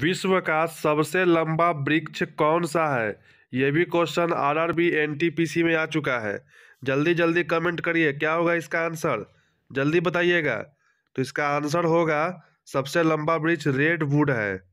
विश्व का सबसे लंबा वृक्ष कौन सा है यह भी क्वेश्चन आरआरबी एनटीपीसी में आ चुका है जल्दी जल्दी कमेंट करिए क्या होगा इसका आंसर जल्दी बताइएगा तो इसका आंसर होगा सबसे लंबा वृक्ष रेड वुड है